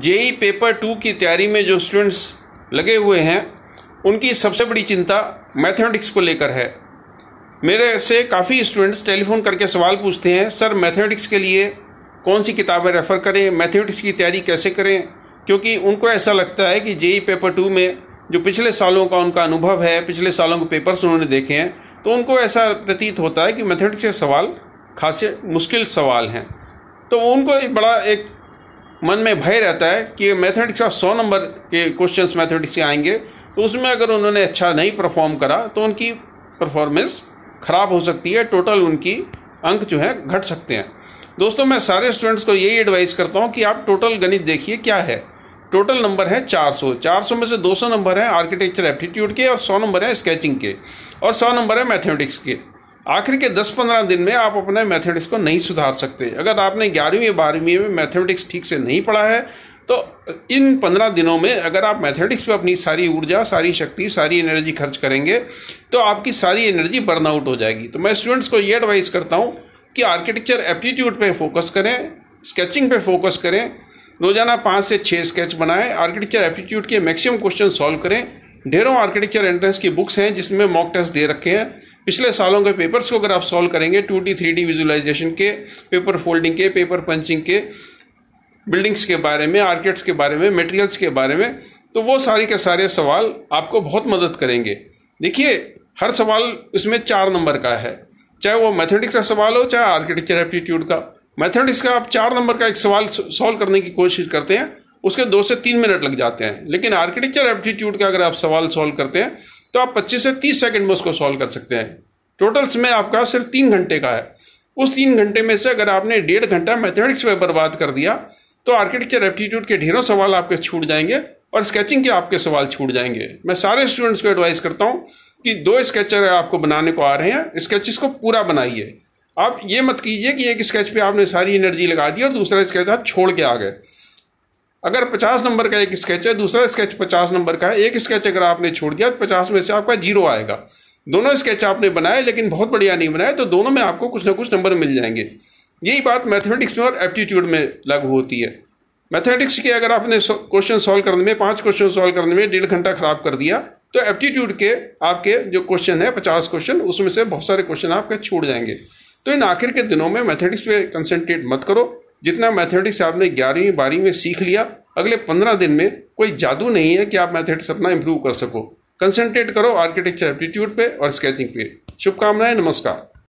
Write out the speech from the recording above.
JEE paper two की तैयारी में जो स्टूडेंट्स लगे हुए हैं उनकी सबसे बड़ी चिंता मैथमेटिक्स को लेकर है मेरे से काफ़ी स्टूडेंट्स टेलीफोन करके सवाल पूछते हैं सर मैथमेटिक्स के लिए कौन सी किताबें रेफ़र करें मैथमेटिक्स की तैयारी कैसे करें क्योंकि उनको ऐसा लगता है कि जेई पेपर टू में जो पिछले सालों का उनका अनुभव है पिछले सालों के पेपर्स उन्होंने देखे हैं तो उनको ऐसा प्रतीत होता है कि मैथमेटिक्स के सवाल खासे मुश्किल सवाल हैं तो उनको बड़ा एक मन में भय रहता है कि मैथमेटिक्स का सौ नंबर के क्वेश्चन मैथमेटिक्स के आएंगे तो उसमें अगर उन्होंने अच्छा नहीं परफॉर्म करा तो उनकी परफॉर्मेंस खराब हो सकती है टोटल उनकी अंक जो है घट सकते हैं दोस्तों मैं सारे स्टूडेंट्स को यही एडवाइस करता हूँ कि आप टोटल गणित देखिए क्या है टोटल नंबर है 400 400 में से 200 नंबर है आर्किटेक्चर एप्टीट्यूड के और 100 नंबर है स्केचिंग के और 100 नंबर है मैथमेटिक्स के आखिर के 10-15 दिन में आप अपने मैथमेटिक्स को नहीं सुधार सकते अगर आपने ग्यारहवीं या बारहवीं में मैथमेटिक्स ठीक से नहीं पढ़ा है तो इन पंद्रह दिनों में अगर आप मैथमेटिक्स पर अपनी सारी ऊर्जा सारी शक्ति सारी एनर्जी खर्च करेंगे तो आपकी सारी एनर्जी बर्नआउट हो जाएगी तो मैं स्टूडेंट्स को ये एडवाइस करता हूँ कि आर्किटेक्चर एप्टीट्यूड पर फोकस करें स्केचिंग पे फोकस करें रोजाना पाँच से छः स्केच बनाएं आर्किटेक्चर एप्टीट्यूड के मैक्सिमम क्वेश्चन सॉल्व करें ढेरों आर्किटेक्चर एंट्रेंस की बुक्स हैं जिसमें मॉक टेस्ट दे रखे हैं पिछले सालों के पेपर्स को अगर आप सॉल्व करेंगे two D three D visualisation के पेपर फोल्डिंग के पेपर पंचिंग के बिल्डिंग्स के बारे में आर्किट्स के बारे में मटेरियल्स के बारे में तो वो सारे के सारे सवाल आपको बहुत मदद करेंगे देखिए हर सवाल इसमें चार नंबर का है चाहे वो मैथमेटिक्स का सवाल हो चाहे आर्किटेक्चर एप्टीट्यूड का मैथमेटिक्स का आप चार नंबर का एक सवाल सॉल्व करने की कोशिश करते हैं उसके दो से तीन मिनट लग जाते हैं लेकिन आर्किटेक्चर एप्टीट्यूड का अगर आप सवाल सॉल्व करते हैं तो आप 25 से 30 सेकंड में उसको सॉल्व कर सकते हैं टोटल समय आपका सिर्फ तीन घंटे का है उस तीन घंटे में से अगर आपने डेढ़ घंटा मैथमेटिक्स में बर्बाद कर दिया तो आर्किटेक्चर एप्टीट्यूड के ढेरों सवाल आपके छूट जाएंगे और स्केचिंग के आपके सवाल छूट जाएंगे मैं सारे स्टूडेंट्स को एडवाइस करता हूँ कि दो स्केचर आपको बनाने को आ रहे हैं स्केचेस को पूरा बनाइए आप ये मत कीजिए कि एक स्केच पे आपने सारी एनर्जी लगा दी और दूसरा स्केच आप छोड़ के आ गए अगर पचास नंबर का एक स्केच है दूसरा स्केच पचास नंबर का है एक स्केच अगर आपने छोड़ दिया तो पचास में से आपका जीरो आएगा दोनों स्केच आपने बनाए लेकिन बहुत बढ़िया नहीं बनाए तो दोनों में आपको कुछ ना कुछ नंबर मिल जाएंगे यही बात मैथमेटिक्स में और एप्टीट्यूड में लागू होती है मैथमेटिक्स के अगर आपने क्वेश्चन सॉल्व करने में पाँच क्वेश्चन सॉल्व करने में डेढ़ घंटा खराब कर दिया तो एप्टीट्यूड के आपके जो क्वेश्चन है पचास क्वेश्चन उसमें से बहुत सारे क्वेश्चन आपके छूट जाएंगे तो इन आखिर के दिनों में मैथमेटिक्स पे कंसंट्रेट मत करो जितना मैथमेटिक्स आपने ग्यारहवीं बारहवीं में सीख लिया अगले पंद्रह दिन में कोई जादू नहीं है कि आप मैथमेटिक्स अपना इंप्रूव कर सको कंसंट्रेट करो आर्किटेक्चर एप्टीट्यूड पे और स्केचिंग पे शुभकामनाएं नमस्कार